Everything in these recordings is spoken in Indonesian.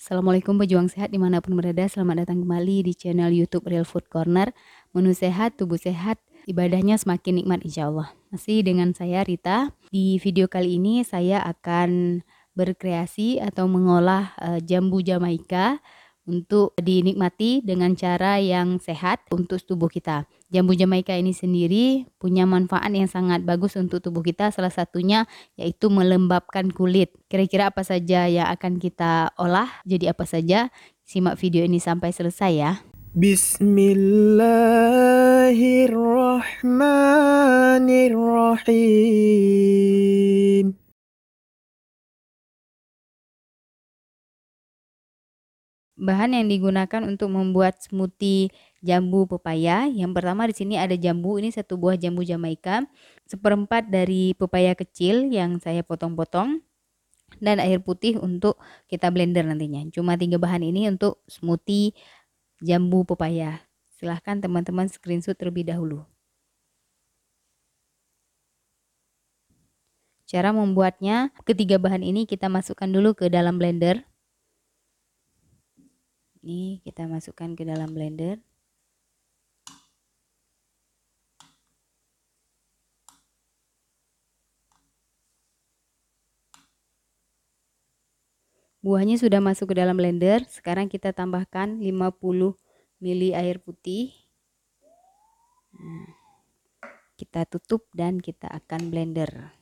Assalamualaikum pejuang sehat dimanapun berada Selamat datang kembali di channel youtube Real Food Corner Menu sehat, tubuh sehat, ibadahnya semakin nikmat insya Allah Masih dengan saya Rita Di video kali ini saya akan berkreasi atau mengolah eh, jambu jamaika untuk dinikmati dengan cara yang sehat untuk tubuh kita. Jambu Jamaika ini sendiri punya manfaat yang sangat bagus untuk tubuh kita, salah satunya yaitu melembabkan kulit. Kira-kira apa saja yang akan kita olah, jadi apa saja, simak video ini sampai selesai ya. Bismillahirrahmanirrahim. bahan yang digunakan untuk membuat smoothie jambu pepaya. Yang pertama di sini ada jambu, ini satu buah jambu jamaika, seperempat dari pepaya kecil yang saya potong-potong dan air putih untuk kita blender nantinya. Cuma tiga bahan ini untuk smoothie jambu pepaya. Silahkan teman-teman screenshot terlebih dahulu. Cara membuatnya, ketiga bahan ini kita masukkan dulu ke dalam blender. Ini kita masukkan ke dalam blender. Buahnya sudah masuk ke dalam blender. Sekarang kita tambahkan 50 ml air putih. Nah, kita tutup dan kita akan blender.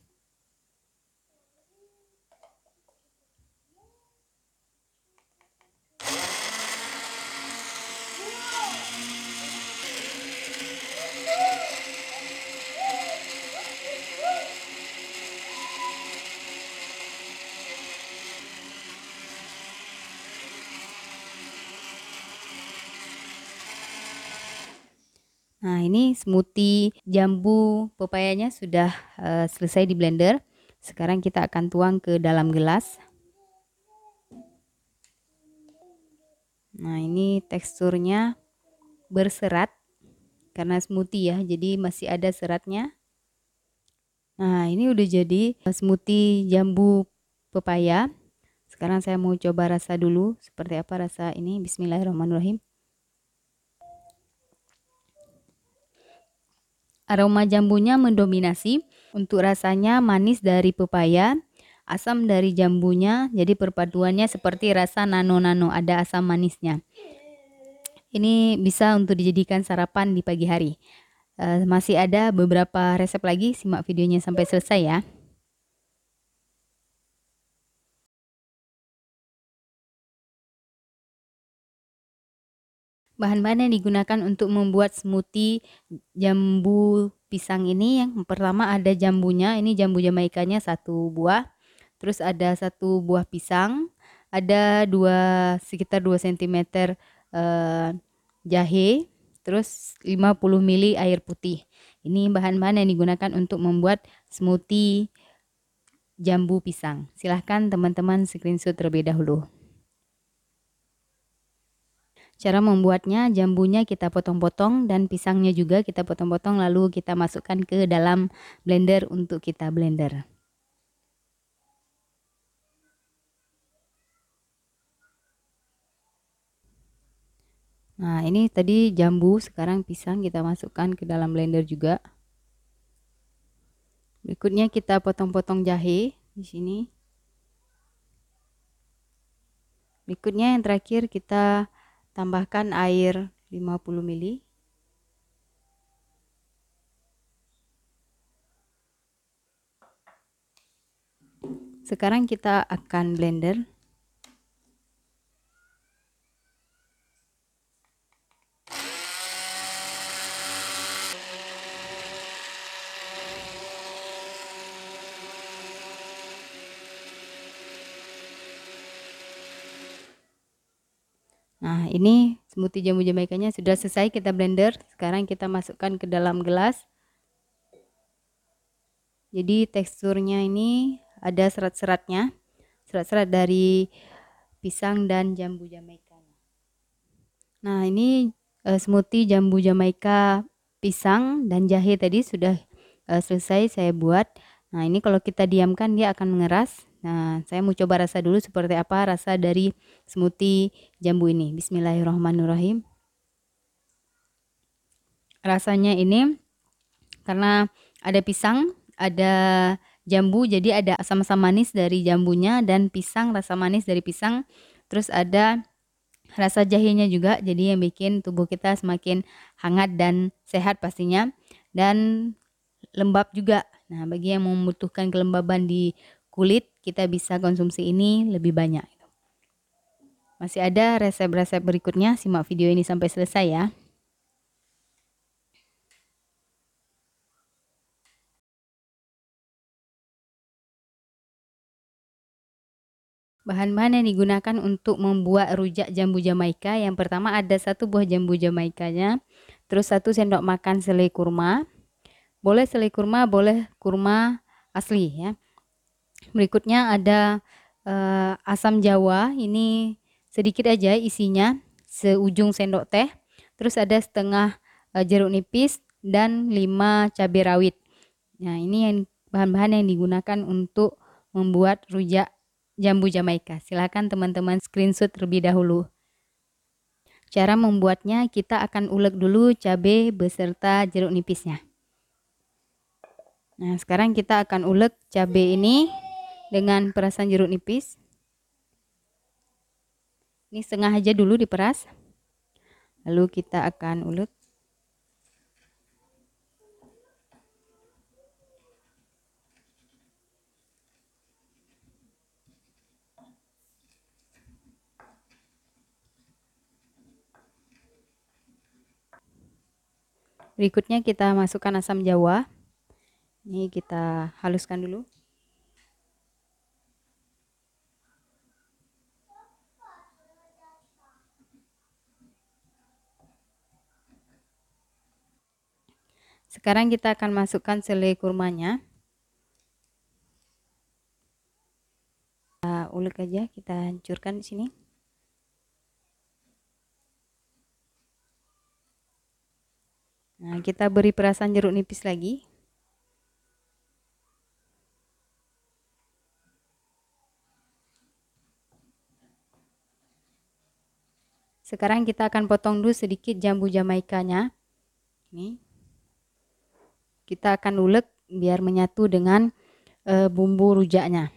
Nah, ini smoothie jambu pepayanya sudah uh, selesai di blender. Sekarang kita akan tuang ke dalam gelas. Nah, ini teksturnya berserat karena smoothie ya, jadi masih ada seratnya. Nah, ini udah jadi smoothie jambu pepaya. Sekarang saya mau coba rasa dulu seperti apa rasa ini. Bismillahirrahmanirrahim. Aroma jambunya mendominasi untuk rasanya manis dari pepaya, asam dari jambunya, jadi perpaduannya seperti rasa nano-nano, ada asam manisnya. Ini bisa untuk dijadikan sarapan di pagi hari. Eh, masih ada beberapa resep lagi, simak videonya sampai selesai ya. bahan-bahan yang digunakan untuk membuat smoothie jambu pisang ini yang pertama ada jambunya ini jambu jamaikanya satu buah terus ada satu buah pisang ada dua sekitar 2 cm eh, jahe terus 50 ml air putih ini bahan-bahan yang digunakan untuk membuat smoothie jambu pisang silahkan teman-teman screenshot terlebih dahulu Cara membuatnya, jambunya kita potong-potong dan pisangnya juga kita potong-potong lalu kita masukkan ke dalam blender untuk kita blender. Nah, ini tadi jambu, sekarang pisang kita masukkan ke dalam blender juga. Berikutnya kita potong-potong jahe di sini. Berikutnya yang terakhir kita tambahkan air 50 ml sekarang kita akan blender ini smoothie jambu jamaikanya sudah selesai kita blender. Sekarang kita masukkan ke dalam gelas. Jadi teksturnya ini ada serat-seratnya. Serat-serat dari pisang dan jambu jamaika. Nah, ini uh, smoothie jambu jamaika pisang dan jahe tadi sudah uh, selesai saya buat. Nah, ini kalau kita diamkan dia akan mengeras. Nah, saya mau coba rasa dulu seperti apa rasa dari smoothie jambu ini. Bismillahirrahmanirrahim. Rasanya ini karena ada pisang, ada jambu, jadi ada asam-asam manis dari jambunya dan pisang, rasa manis dari pisang. Terus ada rasa jahenya juga, jadi yang bikin tubuh kita semakin hangat dan sehat pastinya. Dan lembab juga. Nah, bagi yang membutuhkan kelembaban di kulit kita bisa konsumsi ini lebih banyak. Gitu. Masih ada resep-resep berikutnya, simak video ini sampai selesai ya. Bahan-bahan yang digunakan untuk membuat rujak jambu jamaika Yang pertama ada satu buah jambu jamaikanya Terus satu sendok makan selai kurma Boleh selai kurma, boleh kurma asli ya Berikutnya ada uh, asam jawa, ini sedikit aja isinya, seujung sendok teh. Terus ada setengah uh, jeruk nipis dan lima cabai rawit. Nah, ini yang bahan-bahan yang digunakan untuk membuat rujak jambu jamaika. Silakan teman-teman screenshot terlebih dahulu. Cara membuatnya kita akan ulek dulu cabai beserta jeruk nipisnya. Nah, sekarang kita akan ulek cabai ini dengan perasan jeruk nipis. Ini setengah aja dulu diperas. Lalu kita akan ulut. Berikutnya kita masukkan asam jawa. Ini kita haluskan dulu. Sekarang kita akan masukkan selai kurmanya. Kita ulek aja, kita hancurkan di sini. Nah, kita beri perasan jeruk nipis lagi. Sekarang kita akan potong dulu sedikit jambu jamaikanya. Ini kita akan ulek biar menyatu dengan e, bumbu rujaknya.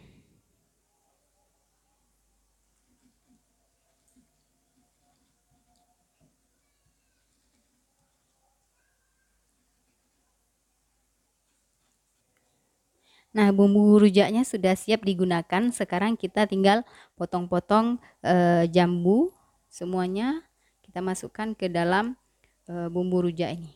Nah, bumbu rujaknya sudah siap digunakan. Sekarang kita tinggal potong-potong e, jambu semuanya kita masukkan ke dalam e, bumbu rujak ini.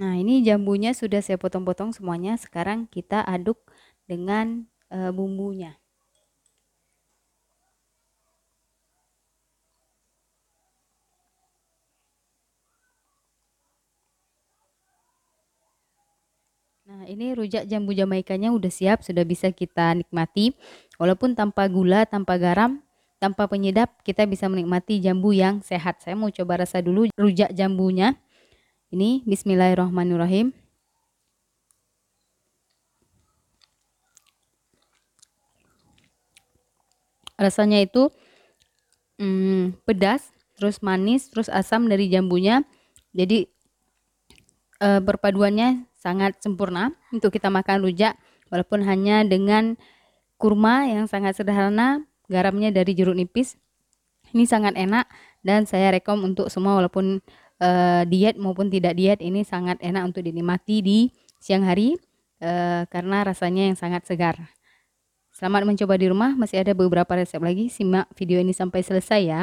Nah, ini jambunya sudah saya potong-potong semuanya. Sekarang kita aduk dengan e, bumbunya. Nah, ini rujak jambu jamaikanya udah siap, sudah bisa kita nikmati. Walaupun tanpa gula, tanpa garam, tanpa penyedap, kita bisa menikmati jambu yang sehat. Saya mau coba rasa dulu rujak jambunya. Ini bismillahirrahmanirrahim. Rasanya itu hmm, pedas, terus manis, terus asam dari jambunya. Jadi e, eh, perpaduannya sangat sempurna untuk kita makan rujak walaupun hanya dengan kurma yang sangat sederhana, garamnya dari jeruk nipis. Ini sangat enak dan saya rekom untuk semua walaupun uh, diet maupun tidak diet ini sangat enak untuk dinikmati di siang hari uh, karena rasanya yang sangat segar. Selamat mencoba di rumah, masih ada beberapa resep lagi. Simak video ini sampai selesai ya.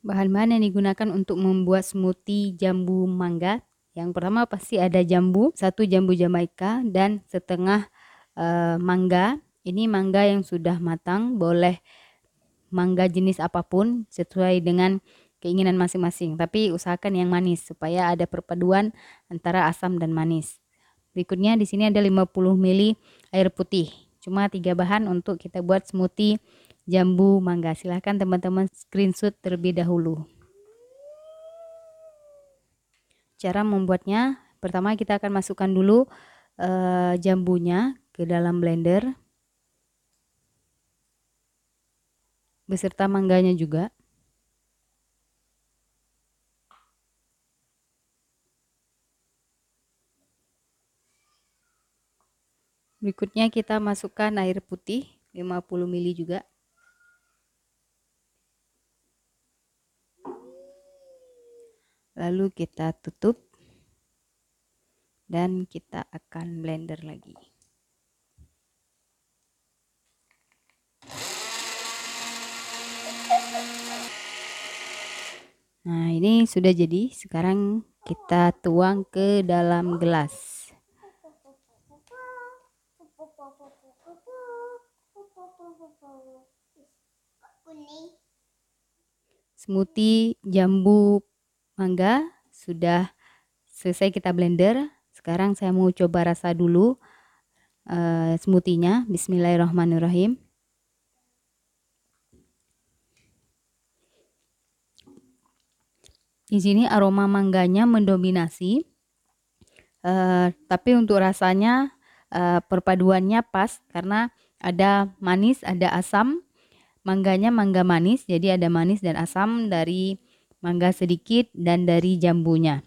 Bahan-bahan yang digunakan untuk membuat smoothie jambu mangga. Yang pertama pasti ada jambu, satu jambu jamaika dan setengah e, mangga. Ini mangga yang sudah matang, boleh mangga jenis apapun sesuai dengan keinginan masing-masing. Tapi usahakan yang manis supaya ada perpaduan antara asam dan manis. Berikutnya di sini ada 50 ml air putih. Cuma tiga bahan untuk kita buat smoothie jambu mangga. Silahkan teman-teman screenshot terlebih dahulu. Cara membuatnya, pertama kita akan masukkan dulu uh, jambunya ke dalam blender. beserta mangganya juga? Berikutnya kita masukkan air putih 50 ml juga. Lalu kita tutup dan kita akan blender lagi. Nah, ini sudah jadi. Sekarang kita tuang ke dalam gelas. Smoothie jambu mangga sudah selesai kita blender. Sekarang saya mau coba rasa dulu uh, smoothie-nya. Bismillahirrahmanirrahim. Di sini aroma mangganya mendominasi, uh, tapi untuk rasanya uh, perpaduannya pas karena ada manis, ada asam. Mangganya mangga manis, jadi ada manis dan asam dari mangga sedikit dan dari jambunya.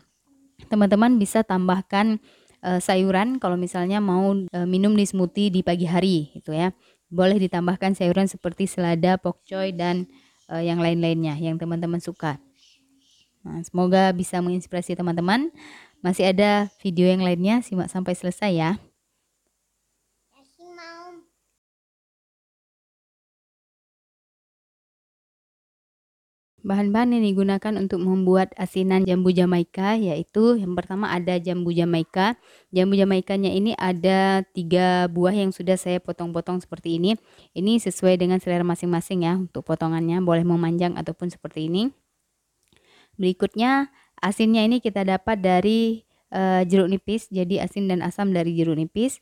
Teman-teman bisa tambahkan uh, sayuran kalau misalnya mau uh, minum di smoothie di pagi hari itu ya. Boleh ditambahkan sayuran seperti selada, pokcoy dan uh, yang lain-lainnya yang teman-teman suka. Nah, semoga bisa menginspirasi teman-teman. Masih ada video yang lainnya, simak sampai selesai ya. Bahan-bahan yang digunakan untuk membuat asinan jambu jamaika yaitu yang pertama ada jambu jamaika. Jambu jamaikanya ini ada tiga buah yang sudah saya potong-potong seperti ini. Ini sesuai dengan selera masing-masing ya untuk potongannya, boleh memanjang ataupun seperti ini. Berikutnya asinnya ini kita dapat dari e, jeruk nipis, jadi asin dan asam dari jeruk nipis.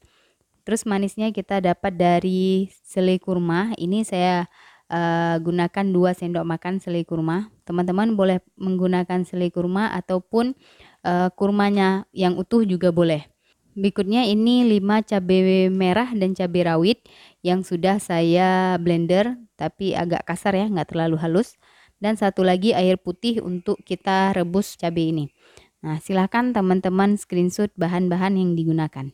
Terus manisnya kita dapat dari selai kurma. Ini saya e, gunakan 2 sendok makan selai kurma. Teman-teman boleh menggunakan selai kurma ataupun e, kurmanya yang utuh juga boleh. Berikutnya ini 5 cabai merah dan cabai rawit yang sudah saya blender tapi agak kasar ya, nggak terlalu halus dan satu lagi air putih untuk kita rebus cabai ini. Nah, silahkan teman-teman screenshot bahan-bahan yang digunakan.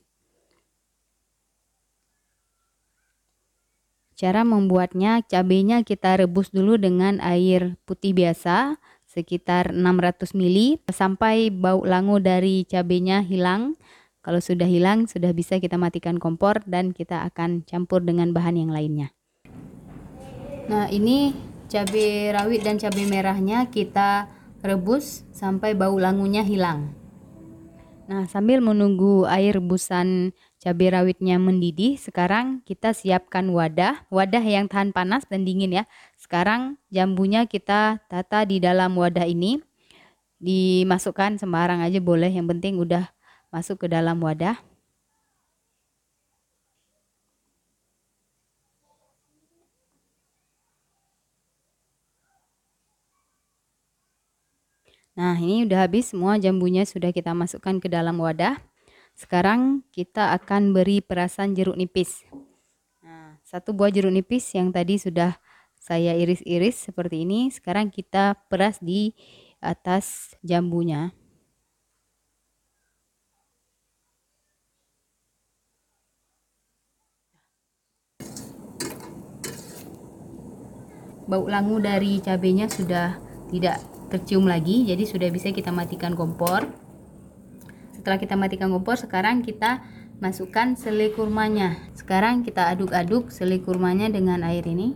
Cara membuatnya, cabainya kita rebus dulu dengan air putih biasa sekitar 600 ml sampai bau langu dari cabainya hilang. Kalau sudah hilang, sudah bisa kita matikan kompor dan kita akan campur dengan bahan yang lainnya. Nah, ini cabai rawit dan cabai merahnya kita rebus sampai bau langunya hilang. Nah, sambil menunggu air rebusan cabai rawitnya mendidih, sekarang kita siapkan wadah, wadah yang tahan panas dan dingin ya. Sekarang jambunya kita tata di dalam wadah ini. Dimasukkan sembarang aja boleh, yang penting udah masuk ke dalam wadah. Nah, ini udah habis semua jambunya sudah kita masukkan ke dalam wadah. Sekarang kita akan beri perasan jeruk nipis. Nah, satu buah jeruk nipis yang tadi sudah saya iris-iris seperti ini. Sekarang kita peras di atas jambunya. Bau langu dari cabenya sudah tidak tercium lagi jadi sudah bisa kita matikan kompor setelah kita matikan kompor sekarang kita masukkan selai kurmanya sekarang kita aduk-aduk selai kurmanya dengan air ini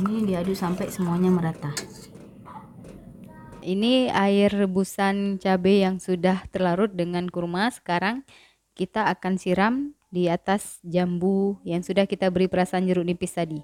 ini diaduk sampai semuanya merata ini air rebusan cabai yang sudah terlarut dengan kurma sekarang kita akan siram di atas jambu yang sudah kita beri perasan jeruk nipis tadi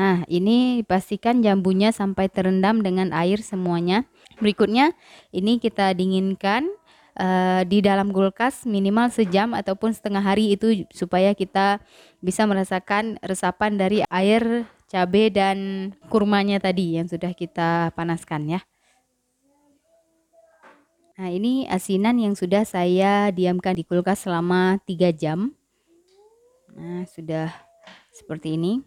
Nah, ini pastikan jambunya sampai terendam dengan air semuanya. Berikutnya, ini kita dinginkan uh, di dalam kulkas minimal sejam ataupun setengah hari itu supaya kita bisa merasakan resapan dari air cabai dan kurmanya tadi yang sudah kita panaskan ya. Nah, ini asinan yang sudah saya diamkan di kulkas selama 3 jam. Nah, sudah seperti ini.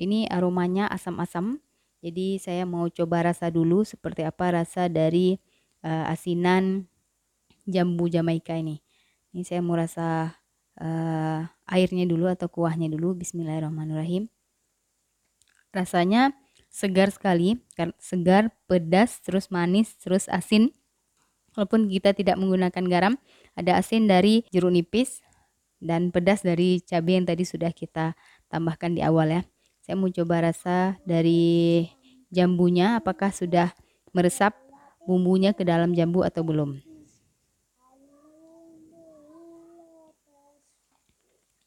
Ini aromanya asam-asam. Jadi saya mau coba rasa dulu seperti apa rasa dari uh, asinan jambu Jamaika ini. Ini saya mau rasa uh, airnya dulu atau kuahnya dulu. Bismillahirrahmanirrahim. Rasanya segar sekali, kan, segar, pedas, terus manis, terus asin. Walaupun kita tidak menggunakan garam, ada asin dari jeruk nipis dan pedas dari cabai yang tadi sudah kita tambahkan di awal ya. Saya mau coba rasa dari jambunya apakah sudah meresap bumbunya ke dalam jambu atau belum.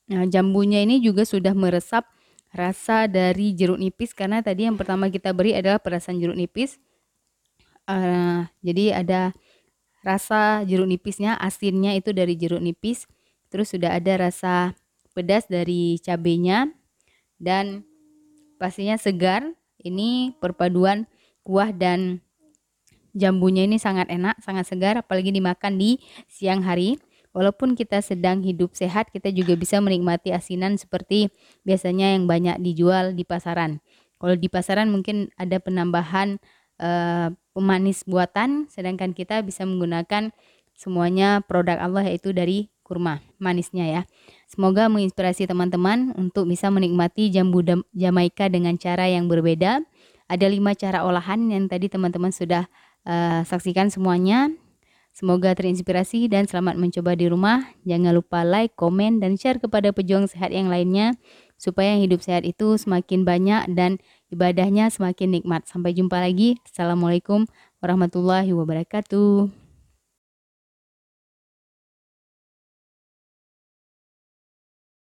Nah, jambunya ini juga sudah meresap rasa dari jeruk nipis karena tadi yang pertama kita beri adalah perasan jeruk nipis. Uh, jadi ada rasa jeruk nipisnya, asinnya itu dari jeruk nipis. Terus sudah ada rasa pedas dari cabenya dan pastinya segar. Ini perpaduan kuah dan jambunya ini sangat enak, sangat segar apalagi dimakan di siang hari. Walaupun kita sedang hidup sehat, kita juga bisa menikmati asinan seperti biasanya yang banyak dijual di pasaran. Kalau di pasaran mungkin ada penambahan eh, pemanis buatan, sedangkan kita bisa menggunakan semuanya produk Allah yaitu dari kurma manisnya ya. Semoga menginspirasi teman-teman untuk bisa menikmati jambu Jamaika dengan cara yang berbeda. Ada lima cara olahan yang tadi teman-teman sudah uh, saksikan semuanya. Semoga terinspirasi dan selamat mencoba di rumah. Jangan lupa like, komen, dan share kepada pejuang sehat yang lainnya supaya hidup sehat itu semakin banyak dan ibadahnya semakin nikmat. Sampai jumpa lagi. Assalamualaikum warahmatullahi wabarakatuh.